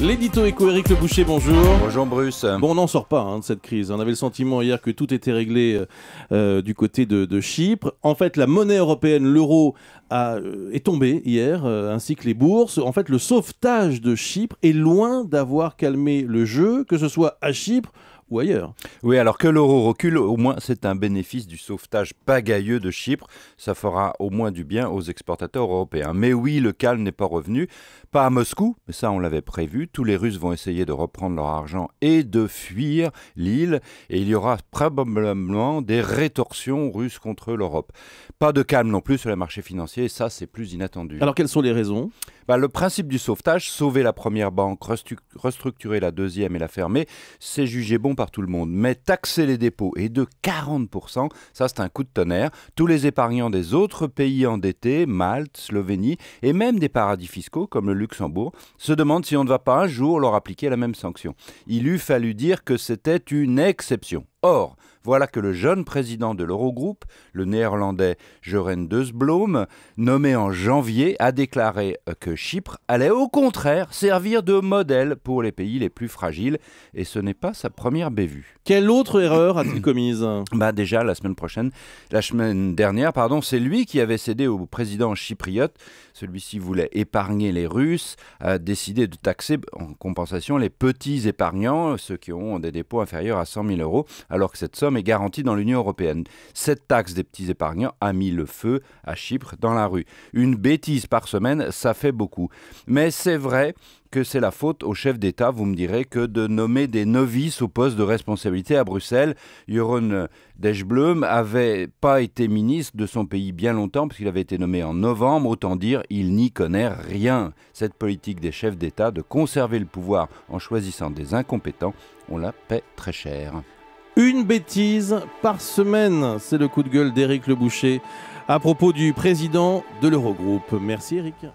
L'édito éco Éric Le Boucher, bonjour. Bonjour Bruce. Bon, on n'en sort pas hein, de cette crise. On avait le sentiment hier que tout était réglé euh, euh, du côté de, Chypre. En fait, la monnaie européenne, l'euro, euh, est tombée hier, ainsi que les bourses. En fait, le sauvetage de Chypre est loin d'avoir calmé le jeu, que ce soit à Chypre ou ailleurs. Oui, alors que l'euro recule, au moins c'est un bénéfice du sauvetage pagailleux de Chypre. Ça fera au moins du bien aux exportateurs européens. Mais oui, le calme n'est pas revenu. Pas à Moscou, mais ça on l'avait prévu. Tous les Russes vont essayer de reprendre leur argent et de fuir l'île. Et il y aura probablement des rétorsions russes contre l'Europe. Pas de calme non plus sur les marchés financiers. ça, c'est plus inattendu. Alors quelles sont les raisons bah, Le principe du sauvetage, sauver la première banque, restructurer la deuxième et la fermer, c'est jugé bon par tout le monde. Mais taxer les dépôts et de 40%, ça c'est un coup de tonnerre. Tous les épargnants des autres pays endettés, Malte, Slovénie et même des paradis fiscaux comme le Luxembourg, se demandent si on ne va pas un jour leur appliquer la même sanction. Il eût fallu dire que c'était une exception Or, voilà que le jeune président de l'Eurogroupe, le néerlandais Joren Deusbloem, nommé en janvier, a déclaré que Chypre allait au contraire servir de modèle pour les pays les plus fragiles, et ce n'est pas sa première bévue. Quelle autre erreur a-t-il commise Bah déjà la semaine prochaine, la semaine dernière, pardon, c'est lui qui avait cédé au président chypriote. Celui-ci voulait épargner les Russes, a décidé de taxer en compensation les petits épargnants, ceux qui ont des dépôts inférieurs à 100 000 euros alors que cette somme est garantie dans l'Union européenne. Cette taxe des petits épargnants a mis le feu à Chypre dans la rue. Une bêtise par semaine, ça fait beaucoup. Mais c'est vrai que c'est la faute aux chefs d'État, vous me direz, que de nommer des novices au poste de responsabilité à Bruxelles. Jeroen deschblum n'avait pas été ministre de son pays bien longtemps, puisqu'il avait été nommé en novembre. Autant dire, il n'y connaît rien. Cette politique des chefs d'État de conserver le pouvoir en choisissant des incompétents, on la paie très cher une bêtise par semaine. C'est le coup de gueule d'Éric Leboucher à propos du président de l'Eurogroupe. Merci Éric.